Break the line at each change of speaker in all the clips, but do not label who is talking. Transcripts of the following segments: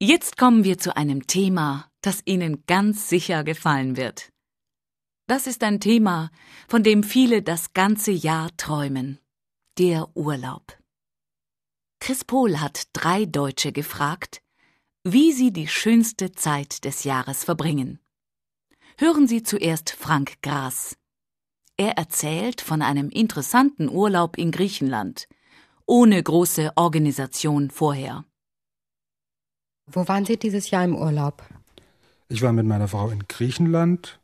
Jetzt kommen wir zu einem Thema, das Ihnen ganz sicher gefallen wird. Das ist ein Thema, von dem viele das ganze Jahr träumen. Der Urlaub. Chris Pohl hat drei Deutsche gefragt, wie sie die schönste Zeit des Jahres verbringen. Hören Sie zuerst Frank Gras. Er erzählt von einem interessanten Urlaub in Griechenland, ohne große Organisation vorher.
Wo waren Sie dieses Jahr im Urlaub?
Ich war mit meiner Frau in Griechenland.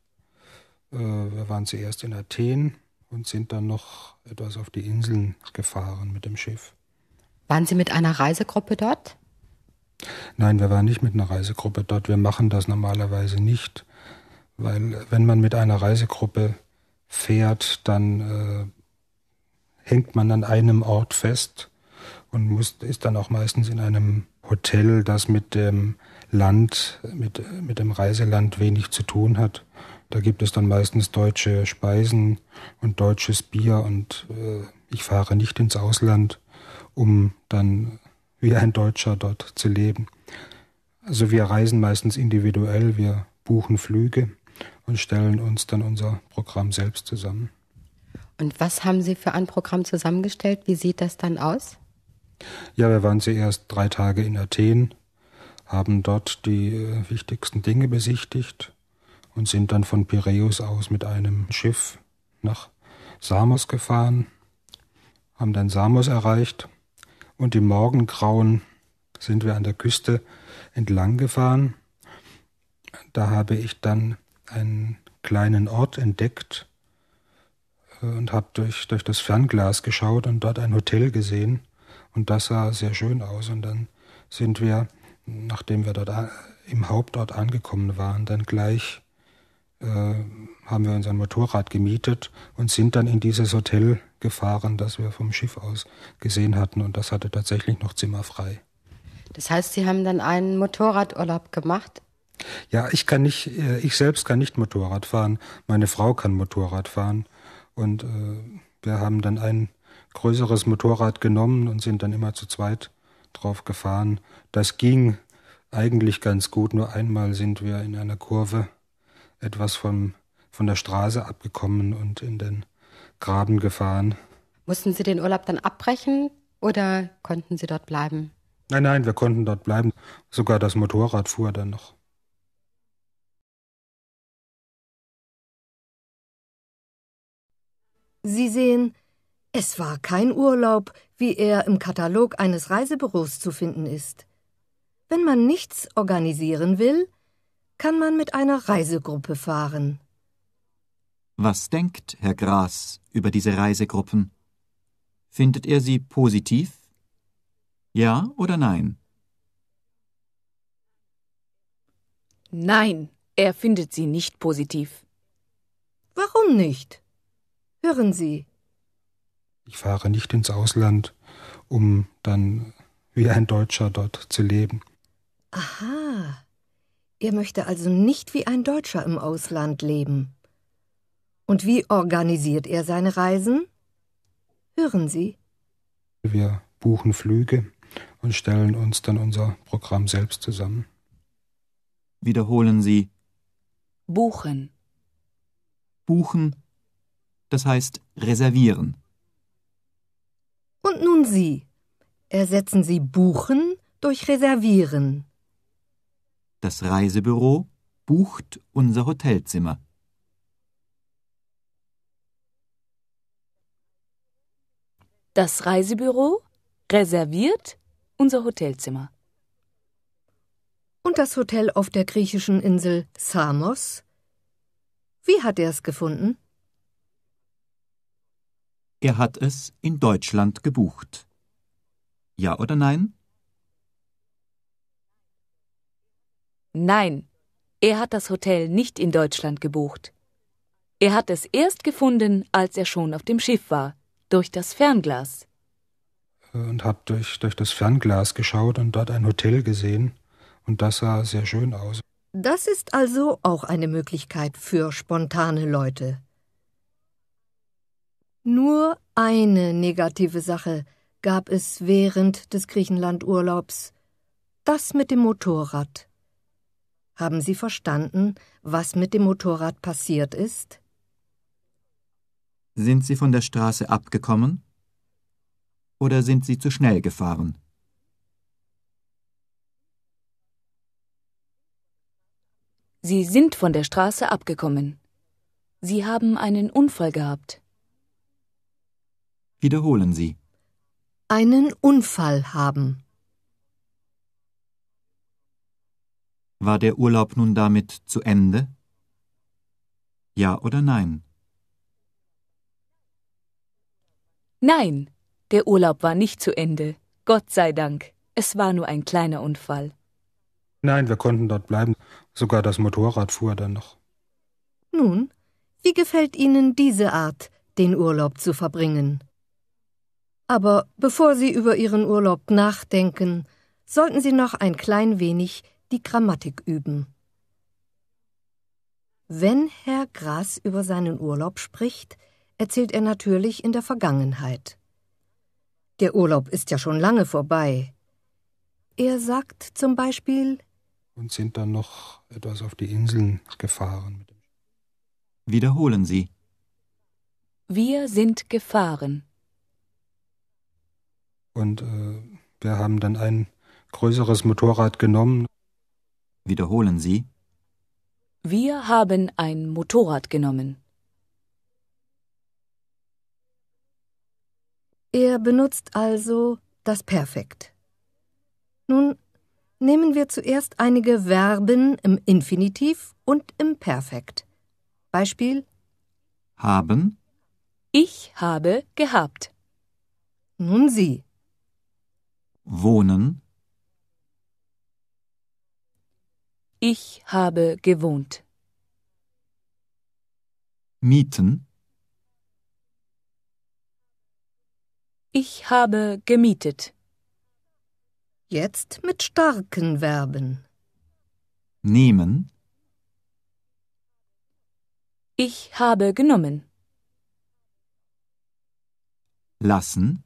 Äh, wir waren zuerst in Athen und sind dann noch etwas auf die Inseln gefahren mit dem Schiff.
Waren Sie mit einer Reisegruppe dort?
Nein, wir waren nicht mit einer Reisegruppe dort. Wir machen das normalerweise nicht, weil wenn man mit einer Reisegruppe fährt, dann äh, hängt man an einem Ort fest und muss, ist dann auch meistens in einem Hotel, das mit dem Land, mit, mit dem Reiseland wenig zu tun hat. Da gibt es dann meistens deutsche Speisen und deutsches Bier und äh, ich fahre nicht ins Ausland, um dann wie ein Deutscher dort zu leben. Also wir reisen meistens individuell, wir buchen Flüge und stellen uns dann unser Programm selbst zusammen.
Und was haben Sie für ein Programm zusammengestellt? Wie sieht das dann aus?
Ja, wir waren zuerst drei Tage in Athen, haben dort die äh, wichtigsten Dinge besichtigt und sind dann von Piräus aus mit einem Schiff nach Samos gefahren, haben dann Samos erreicht und im Morgengrauen sind wir an der Küste entlang gefahren. Da habe ich dann einen kleinen Ort entdeckt äh, und habe durch, durch das Fernglas geschaut und dort ein Hotel gesehen und das sah sehr schön aus. Und dann sind wir, nachdem wir dort im Hauptort angekommen waren, dann gleich äh, haben wir uns ein Motorrad gemietet und sind dann in dieses Hotel gefahren, das wir vom Schiff aus gesehen hatten. Und das hatte tatsächlich noch Zimmer frei.
Das heißt, Sie haben dann einen Motorradurlaub gemacht?
Ja, ich kann nicht, äh, ich selbst kann nicht Motorrad fahren. Meine Frau kann Motorrad fahren. Und äh, wir haben dann einen größeres Motorrad genommen und sind dann immer zu zweit drauf gefahren. Das ging eigentlich ganz gut, nur einmal sind wir in einer Kurve etwas vom, von der Straße abgekommen und in den Graben gefahren.
Mussten Sie den Urlaub dann abbrechen oder konnten Sie dort bleiben?
Nein, nein, wir konnten dort bleiben. Sogar das Motorrad fuhr dann noch.
Sie sehen, es war kein Urlaub, wie er im Katalog eines Reisebüros zu finden ist. Wenn man nichts organisieren will, kann man mit einer Reisegruppe fahren.
Was denkt Herr Gras über diese Reisegruppen? Findet er sie positiv? Ja oder nein?
Nein, er findet sie nicht
positiv. Warum nicht? Hören Sie,
ich fahre nicht ins Ausland, um dann wie ein Deutscher dort zu leben.
Aha. Er möchte also nicht wie ein Deutscher im Ausland leben. Und wie organisiert er seine Reisen? Hören Sie.
Wir buchen Flüge und stellen uns dann unser
Programm selbst zusammen. Wiederholen Sie.
Buchen. Buchen,
das heißt reservieren.
Und nun Sie. Ersetzen Sie buchen durch reservieren.
Das Reisebüro bucht unser Hotelzimmer.
Das Reisebüro reserviert unser Hotelzimmer.
Und das Hotel auf der griechischen Insel Samos? Wie hat er es gefunden?
er hat es in Deutschland gebucht. Ja oder nein?
Nein, er hat das Hotel nicht in Deutschland gebucht. Er hat es erst gefunden, als er schon auf dem Schiff war, durch das
Fernglas.
Und hat durch, durch das Fernglas geschaut und dort ein Hotel gesehen. Und das sah sehr schön aus.
Das ist also auch eine Möglichkeit für spontane Leute. Nur eine negative Sache gab es während des Griechenlandurlaubs. Das mit dem Motorrad. Haben Sie verstanden, was mit dem Motorrad passiert ist?
Sind Sie von der Straße abgekommen? Oder sind Sie zu schnell gefahren?
Sie sind von der Straße abgekommen. Sie haben einen Unfall gehabt.
Wiederholen Sie.
Einen Unfall haben.
War der Urlaub nun damit zu Ende? Ja oder nein?
Nein, der Urlaub war nicht zu Ende. Gott sei Dank. Es war nur ein kleiner Unfall.
Nein, wir konnten dort bleiben. Sogar das Motorrad fuhr dann noch.
Nun, wie gefällt Ihnen diese Art, den Urlaub zu verbringen? Aber bevor Sie über Ihren Urlaub nachdenken, sollten Sie noch ein klein wenig die Grammatik üben. Wenn Herr Grass über seinen Urlaub spricht, erzählt er natürlich in der Vergangenheit. Der Urlaub ist ja schon lange vorbei. Er sagt zum Beispiel
Und sind dann noch etwas auf die Inseln gefahren. Wiederholen Sie.
Wir sind gefahren.
Und äh, wir haben dann ein größeres
Motorrad genommen. Wiederholen Sie.
Wir haben ein
Motorrad genommen. Er benutzt also das Perfekt. Nun nehmen wir zuerst einige Verben im Infinitiv und im Perfekt. Beispiel
haben.
Ich habe gehabt.
Nun Sie.
Wohnen.
Ich habe gewohnt.
Mieten.
Ich habe gemietet. Jetzt mit starken Verben.
Nehmen.
Ich habe genommen.
Lassen.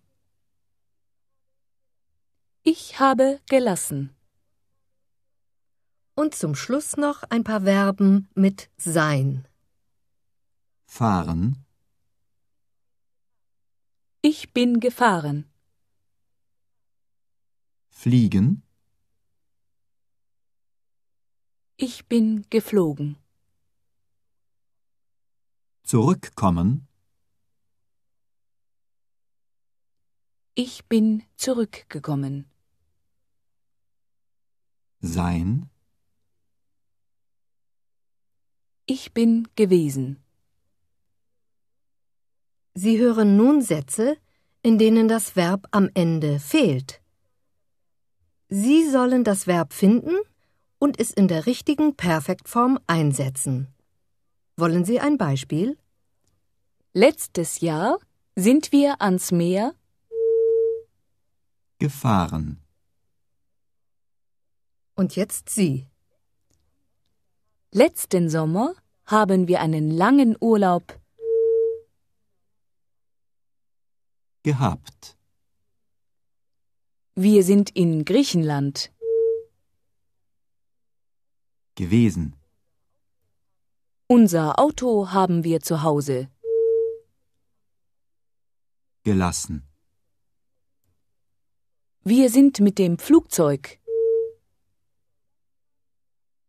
Ich habe gelassen. Und zum Schluss noch ein paar Verben mit sein.
Fahren.
Ich bin gefahren.
Fliegen.
Ich bin geflogen.
Zurückkommen.
Ich bin zurückgekommen
sein?
Ich bin gewesen. Sie hören nun Sätze, in denen das Verb am Ende fehlt. Sie sollen das Verb finden und es in der richtigen Perfektform einsetzen. Wollen Sie ein Beispiel? Letztes Jahr sind wir ans
Meer
gefahren.
Und jetzt Sie. Letzten Sommer haben wir einen langen Urlaub
gehabt.
Wir sind in Griechenland gewesen. Unser Auto haben wir zu Hause gelassen. Wir sind mit dem Flugzeug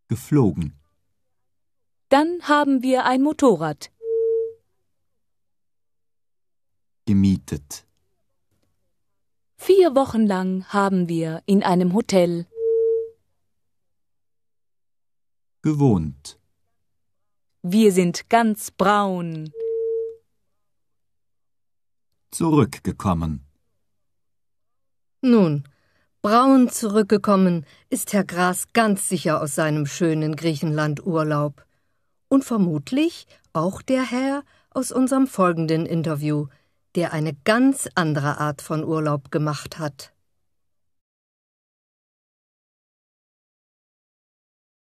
geflogen.
Dann haben wir ein Motorrad.
Gemietet.
Vier Wochen lang haben wir in einem Hotel
gewohnt.
Wir
sind ganz braun.
Zurückgekommen.
Nun, Braun zurückgekommen ist Herr Gras ganz sicher aus seinem schönen Griechenland-Urlaub. Und vermutlich auch der Herr aus unserem folgenden Interview, der eine ganz andere Art von Urlaub gemacht hat.